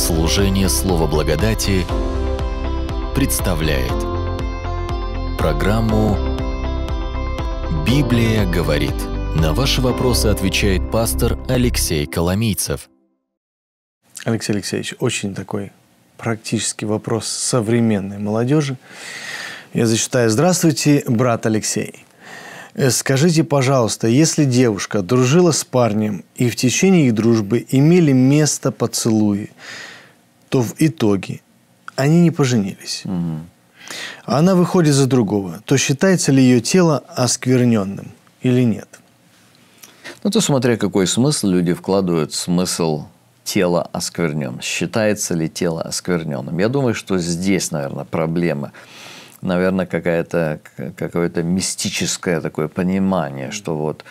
Служение Слова Благодати представляет программу «Библия говорит». На ваши вопросы отвечает пастор Алексей Коломийцев. Алексей Алексеевич, очень такой практический вопрос современной молодежи. Я зачитаю «Здравствуйте, брат Алексей». Э, скажите, пожалуйста, если девушка дружила с парнем и в течение их дружбы имели место поцелуи, то в итоге они не поженились. Угу. Она выходит за другого, то считается ли ее тело оскверненным или нет? Ну, то смотря какой смысл, люди вкладывают смысл тело оскверненным Считается ли тело оскверненным? Я думаю, что здесь, наверное, проблема наверное, какая-то, какое-то мистическое такое понимание, что вот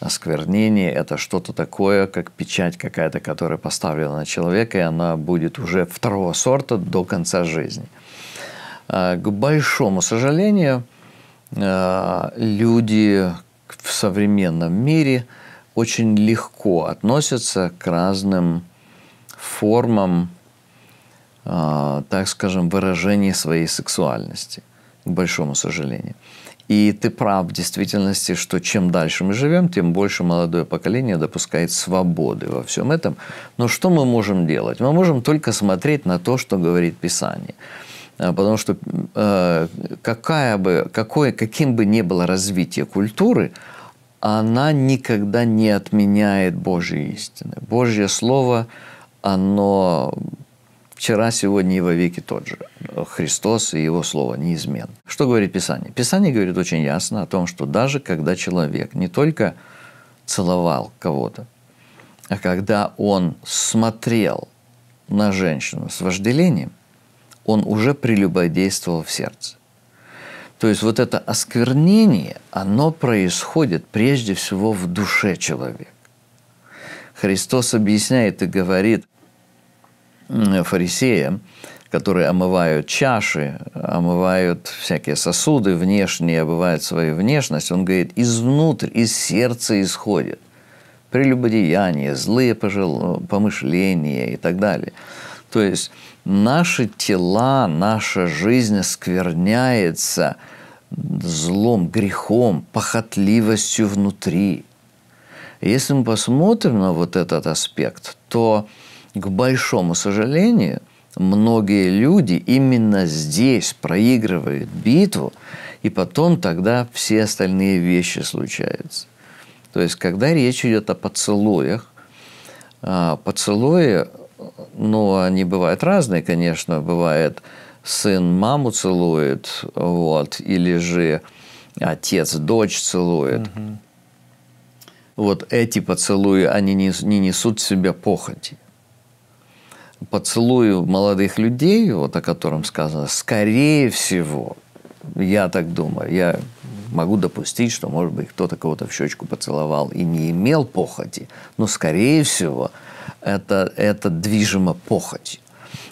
осквернение – это что-то такое, как печать какая-то, которая поставлена на человека, и она будет уже второго сорта до конца жизни. А, к большому сожалению, а, люди в современном мире очень легко относятся к разным формам, а, так скажем, выражения своей сексуальности – к большому сожалению. И ты прав в действительности, что чем дальше мы живем, тем больше молодое поколение допускает свободы во всем этом. Но что мы можем делать? Мы можем только смотреть на то, что говорит Писание. Э, потому что э, какая бы, какое, каким бы ни было развитие культуры, она никогда не отменяет Божьей истины. Божье Слово, оно Вчера, сегодня и во веки тот же. Христос и Его Слово неизменно. Что говорит Писание? Писание говорит очень ясно о том, что даже когда человек не только целовал кого-то, а когда он смотрел на женщину с вожделением, он уже прелюбодействовал в сердце. То есть вот это осквернение, оно происходит прежде всего в душе человека. Христос объясняет и говорит, фарисеям, которые омывают чаши, омывают всякие сосуды внешние, обывают свою внешность, он говорит, изнутрь, из сердца исходит прелюбодеяние, злые пожел... помышления и так далее. То есть наши тела, наша жизнь скверняется злом, грехом, похотливостью внутри. Если мы посмотрим на вот этот аспект, то к большому сожалению, многие люди именно здесь проигрывают битву, и потом тогда все остальные вещи случаются. То есть, когда речь идет о поцелуях, а, поцелуи, ну, они бывают разные, конечно, бывает сын маму целует, вот, или же отец дочь целует. Угу. Вот эти поцелуи, они не, не несут в себе похоти поцелую молодых людей, вот о котором сказано, скорее всего, я так думаю, я могу допустить, что, может быть, кто-то кого-то в щечку поцеловал и не имел похоти, но, скорее всего, это, это движимо похоть.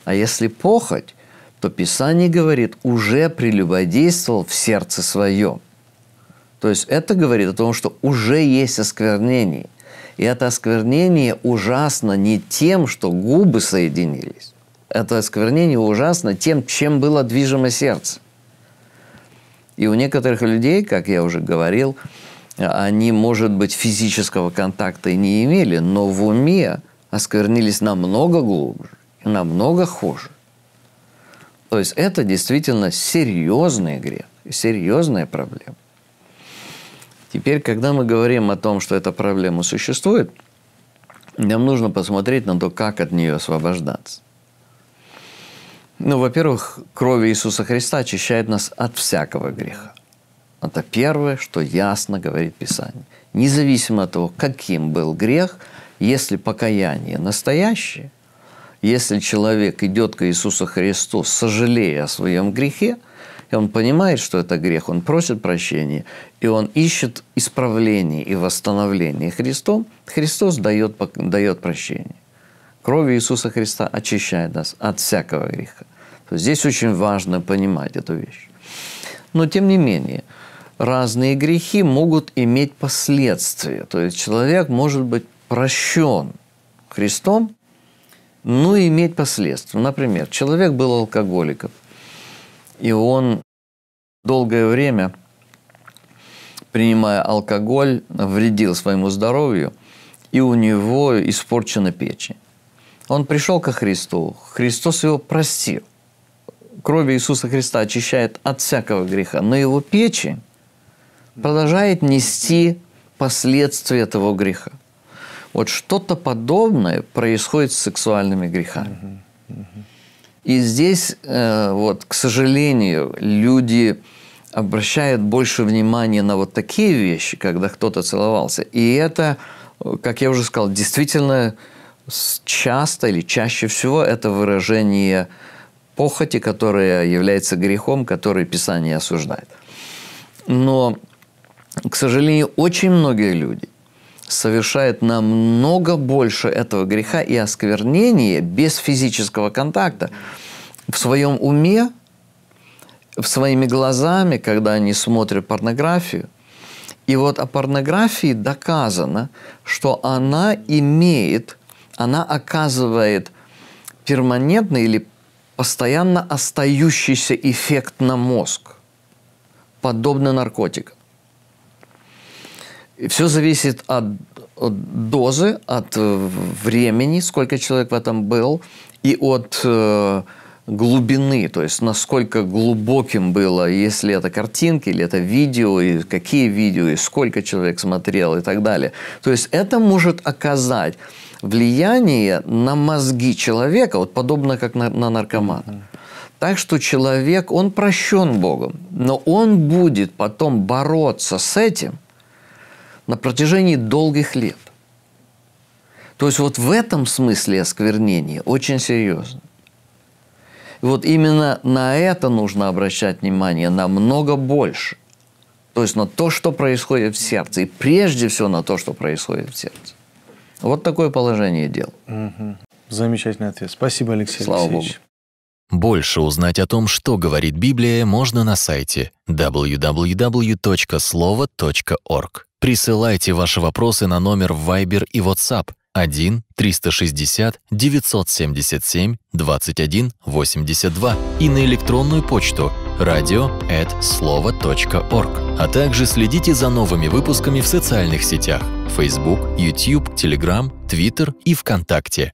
А если похоть, то Писание говорит, уже прелюбодействовал в сердце своем. То есть это говорит о том, что уже есть осквернение – и это осквернение ужасно не тем, что губы соединились. Это осквернение ужасно тем, чем было движимо сердце. И у некоторых людей, как я уже говорил, они, может быть, физического контакта и не имели, но в уме осквернились намного глубже, намного хуже. То есть это действительно серьезный грех, серьезная проблема. Теперь, когда мы говорим о том, что эта проблема существует, нам нужно посмотреть на то, как от нее освобождаться. Ну, во-первых, кровь Иисуса Христа очищает нас от всякого греха. Это первое, что ясно говорит Писание. Независимо от того, каким был грех, если покаяние настоящее, если человек идет к Иисусу Христу, сожалея о своем грехе, и он понимает, что это грех, он просит прощения, и он ищет исправление и восстановление. Христом, Христос дает, дает прощение. Кровью Иисуса Христа очищает нас от всякого греха. То есть здесь очень важно понимать эту вещь. Но тем не менее, разные грехи могут иметь последствия. То есть человек может быть прощен Христом, но иметь последствия. Например, человек был алкоголиком, и он долгое время, принимая алкоголь, вредил своему здоровью, и у него испорчены печень. Он пришел ко Христу, Христос его простил. Кровь Иисуса Христа очищает от всякого греха, но его печень продолжает нести последствия этого греха. Вот что-то подобное происходит с сексуальными грехами. Uh-huh, uh-huh. И здесь, э, вот, к сожалению, люди обращают больше внимания на вот такие вещи, когда кто-то целовался. И это, как я уже сказал, действительно часто или чаще всего это выражение похоти, которое является грехом, который Писание осуждает. Но, к сожалению, очень многие люди совершает намного больше этого греха и осквернения без физического контакта. В своем уме, в своими глазами, когда они смотрят порнографию. И вот о порнографии доказано, что она имеет, она оказывает перманентный или постоянно остающийся эффект на мозг, подобно наркотикам. Все зависит от, от дозы, от э, времени, сколько человек в этом был, и от э, глубины, то есть насколько глубоким было, если это картинки, или это видео, и какие видео, и сколько человек смотрел, и так далее. То есть это может оказать влияние на мозги человека, вот подобно как на, на наркомана. Так что человек, он прощен Богом, но он будет потом бороться с этим на протяжении долгих лет. То есть вот в этом смысле осквернение очень серьезно. И вот именно на это нужно обращать внимание намного больше. То есть на то, что происходит в сердце. И прежде всего на то, что происходит в сердце. Вот такое положение дел. Угу. Замечательный ответ. Спасибо, Алексей Слава Алексеевич. Богу. Больше узнать о том, что говорит Библия, можно на сайте www.slovo.org. Присылайте ваши вопросы на номер в Viber и WhatsApp 1 360 977 21 82 и на электронную почту радио слово.орг. А также следите за новыми выпусками в социальных сетях Facebook, YouTube, Telegram, Twitter и ВКонтакте.